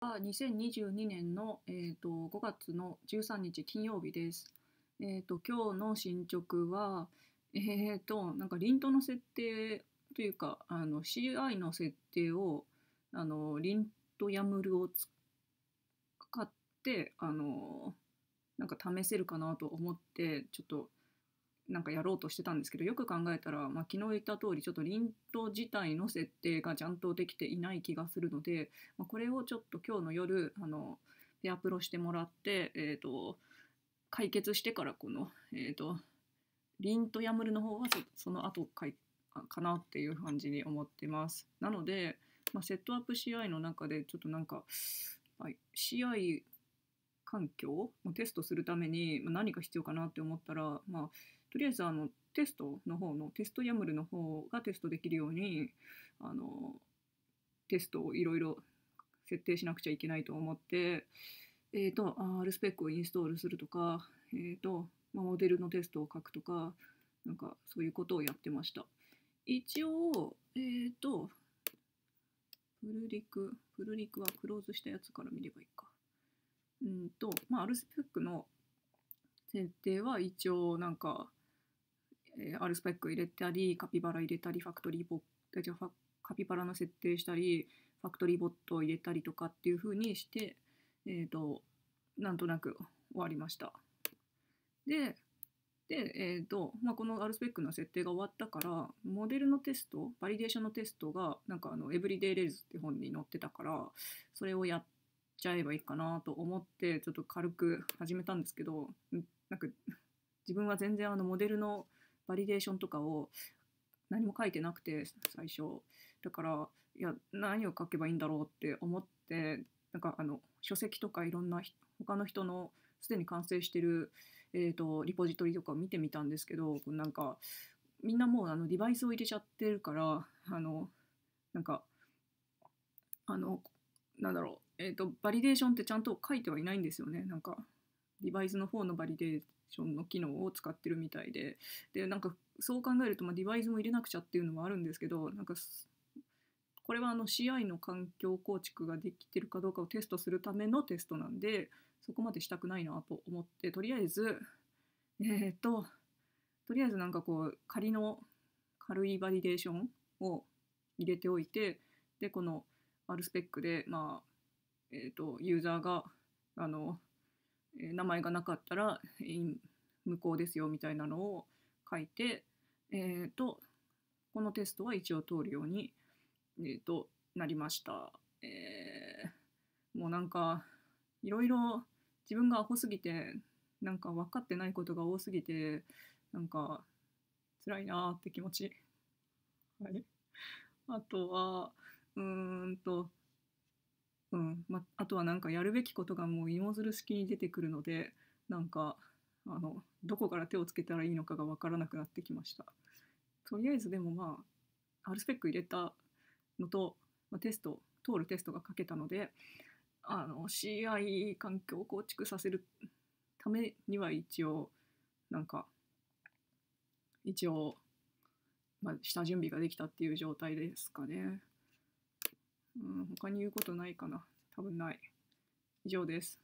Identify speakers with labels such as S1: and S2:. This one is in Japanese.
S1: は2022年の、えーと、5月の13日金曜日です。えー、と今日の進捗は、えっ、ー、となんかリントの設定というかあの CI の設定をあのリントヤムルを使ってあのなんか試せるかなと思ってちょっとなんかやろうとしてたんですけどよく考えたら、まあ、昨日言った通りちょっとリント自体の設定がちゃんとできていない気がするので、まあ、これをちょっと今日の夜あのペアプロしてもらって、えーと、解決してからこの、えーと、とリントヤムルの方はその後かいかなっていう感じに思ってます。なので、まあ、セットアップ CI の中でちょっとなんか CI 環境をテストするために何か必要かなって思ったら、まあ、とりあえずあのテストの方のテスト YAML の方がテストできるようにあのテストをいろいろ設定しなくちゃいけないと思って、えーと、R スペックをインストールするとか、えーとまあ、モデルのテストを書くとかなんかそういうことをやってました。一応、えっ、ー、と、プルリク、プルリクはクローズしたやつから見ればいいか。うんと、まあ、アルスペックの設定は一応なんか、えー、アルスペック入れたり、カピバラ入れたり、ファクトリーボッカピバラの設定したり、ファクトリーボットを入れたりとかっていう風にして、えっ、ー、と、なんとなく終わりました。で、で、えーとまあ、この R スペックの設定が終わったからモデルのテストバリデーションのテストがなんかあの「エブリデイ・レイズ」って本に載ってたからそれをやっちゃえばいいかなと思ってちょっと軽く始めたんですけどなんか自分は全然あのモデルのバリデーションとかを何も書いてなくて最初だからいや何を書けばいいんだろうって思ってなんかあの書籍とかいろんな他の人のすでに完成してる、えーと、リポジトリとかを見てみたんですけどなんかみんなもうあのデバイスを入れちゃってるからあのなんかあのなんだろうえっ、ー、と、バリデーションってちゃんと書いてはいないんですよね。なんか、デバイスの方のバリデーションの機能を使ってるみたいで。で、なんか、そう考えると、まあ、デバイスも入れなくちゃっていうのもあるんですけど、なんか、これはあの CI の環境構築ができてるかどうかをテストするためのテストなんで、そこまでしたくないなと思って、とりあえず、えっ、ー、と、とりあえずなんかこう、仮の軽いバリデーションを入れておいて、で、この R スペックで、まあ、えーと、ユーザーがあの名前がなかったら、無効ですよみたいなのを書いて、えーと、このテストは一応通るように、えーと、なりました。えー、もうなんかいろいろ自分がアホすぎてなんか分かってないことが多すぎてなんか辛いなって気持ち。はい、あとはうーんとうんまあ、あとはなんかやるべきことがもう芋づる式に出てくるのでなんかあのどこから手をつけたらいいのかが分からなくなってきました。とりあえずでもまあ R スペック入れたのと、まあ、テスト通るテストが書けたのであの CI 環境を構築させるためには一応なんか一応、まあ、下準備ができたっていう状態ですかね。うん、他に言うことないかな。多分ない。以上です。